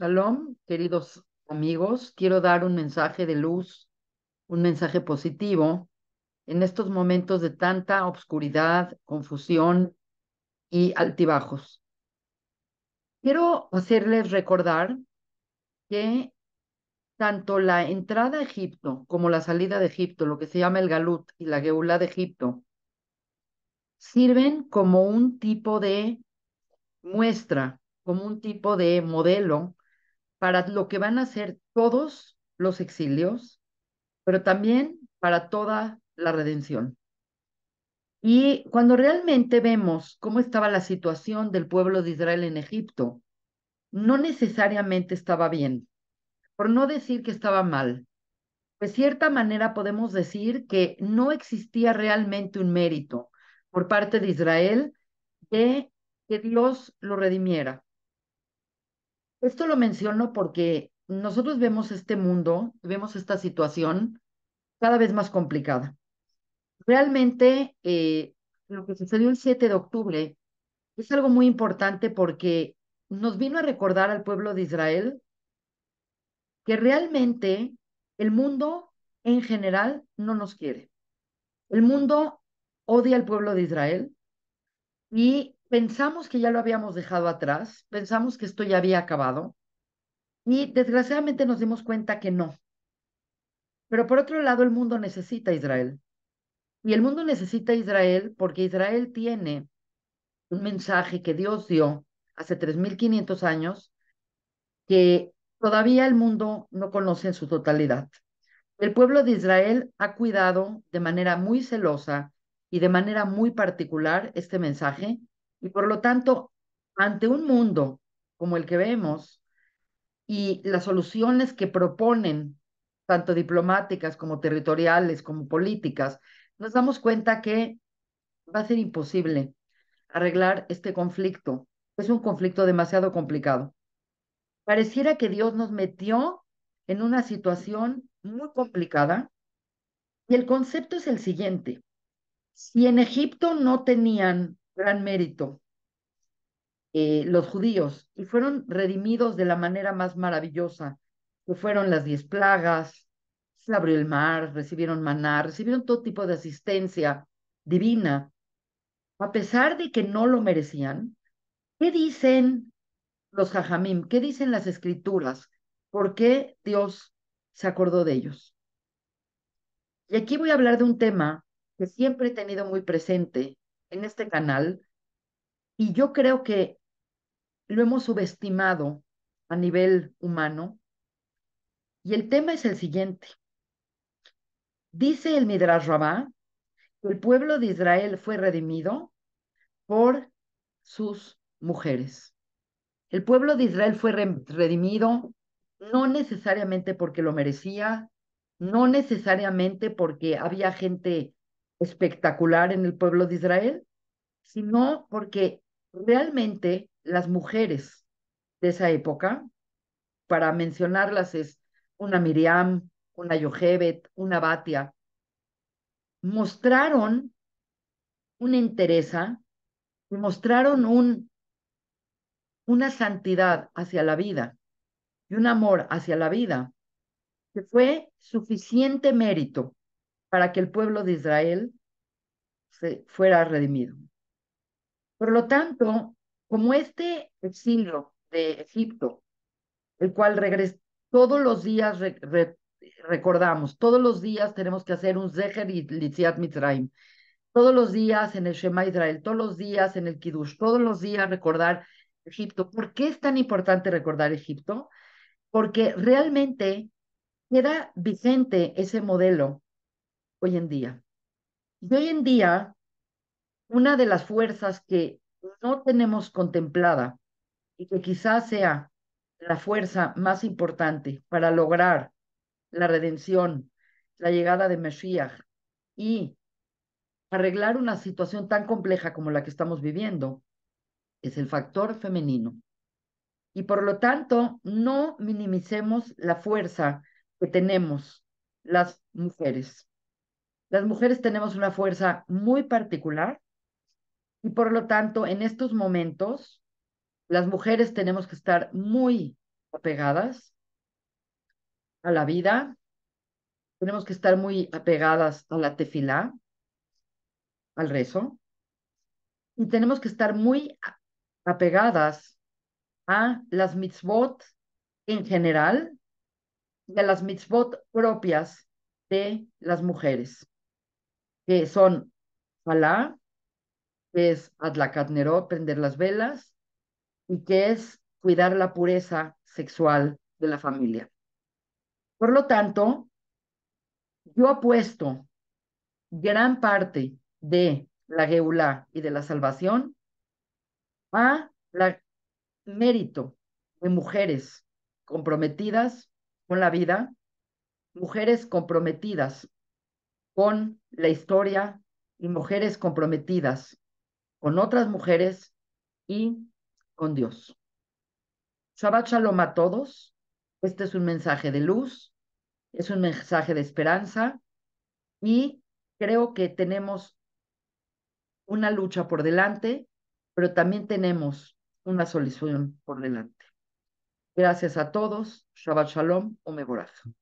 Salom, queridos amigos, quiero dar un mensaje de luz, un mensaje positivo en estos momentos de tanta obscuridad, confusión y altibajos. Quiero hacerles recordar que tanto la entrada a Egipto como la salida de Egipto, lo que se llama el Galut y la Geula de Egipto, sirven como un tipo de muestra, como un tipo de modelo para lo que van a ser todos los exilios, pero también para toda la redención. Y cuando realmente vemos cómo estaba la situación del pueblo de Israel en Egipto, no necesariamente estaba bien, por no decir que estaba mal. De cierta manera podemos decir que no existía realmente un mérito por parte de Israel de que Dios lo redimiera. Esto lo menciono porque nosotros vemos este mundo, vemos esta situación cada vez más complicada. Realmente eh, lo que sucedió el 7 de octubre es algo muy importante porque nos vino a recordar al pueblo de Israel que realmente el mundo en general no nos quiere. El mundo odia al pueblo de Israel y pensamos que ya lo habíamos dejado atrás, pensamos que esto ya había acabado y desgraciadamente nos dimos cuenta que no. Pero por otro lado, el mundo necesita a Israel. Y el mundo necesita a Israel porque Israel tiene un mensaje que Dios dio hace 3.500 años que todavía el mundo no conoce en su totalidad. El pueblo de Israel ha cuidado de manera muy celosa y de manera muy particular este mensaje y por lo tanto, ante un mundo como el que vemos y las soluciones que proponen, tanto diplomáticas como territoriales, como políticas, nos damos cuenta que va a ser imposible arreglar este conflicto. Es un conflicto demasiado complicado. Pareciera que Dios nos metió en una situación muy complicada y el concepto es el siguiente. Si en Egipto no tenían gran mérito eh, los judíos y fueron redimidos de la manera más maravillosa, que fueron las diez plagas, se abrió el mar, recibieron maná, recibieron todo tipo de asistencia divina, a pesar de que no lo merecían. ¿Qué dicen los jajamim? ¿Qué dicen las escrituras? ¿Por qué Dios se acordó de ellos? Y aquí voy a hablar de un tema que siempre he tenido muy presente en este canal y yo creo que lo hemos subestimado a nivel humano. Y el tema es el siguiente. Dice el Midrash Rabá que el pueblo de Israel fue redimido por sus mujeres. El pueblo de Israel fue redimido no necesariamente porque lo merecía, no necesariamente porque había gente espectacular en el pueblo de Israel, sino porque realmente las mujeres de esa época, para mencionarlas es una Miriam, una Yohebet, una Batia, mostraron una interés y mostraron un, una santidad hacia la vida y un amor hacia la vida que fue suficiente mérito para que el pueblo de Israel se fuera redimido. Por lo tanto, como este exilio de Egipto, el cual regresó, todos los días recordamos, todos los días tenemos que hacer un Zeher y Litziat Mitzrayim, todos los días en el Shema Israel, todos los días en el Kiddush, todos los días recordar Egipto. ¿Por qué es tan importante recordar Egipto? Porque realmente queda vigente ese modelo hoy en día. Y hoy en día, una de las fuerzas que no tenemos contemplada y que quizás sea la fuerza más importante para lograr la redención, la llegada de Mesías y arreglar una situación tan compleja como la que estamos viviendo, es el factor femenino. Y por lo tanto, no minimicemos la fuerza que tenemos las mujeres. Las mujeres tenemos una fuerza muy particular y por lo tanto en estos momentos las mujeres tenemos que estar muy apegadas a la vida, tenemos que estar muy apegadas a la tefilá, al rezo, y tenemos que estar muy apegadas a las mitzvot en general y a las mitzvot propias de las mujeres que son Falá, que es Atlacatneró, prender las velas, y que es cuidar la pureza sexual de la familia. Por lo tanto, yo apuesto gran parte de la geula y de la salvación a la mérito de mujeres comprometidas con la vida, mujeres comprometidas con la historia y mujeres comprometidas con otras mujeres y con Dios. Shabbat Shalom a todos. Este es un mensaje de luz, es un mensaje de esperanza y creo que tenemos una lucha por delante, pero también tenemos una solución por delante. Gracias a todos. Shabbat Shalom. Meborazo.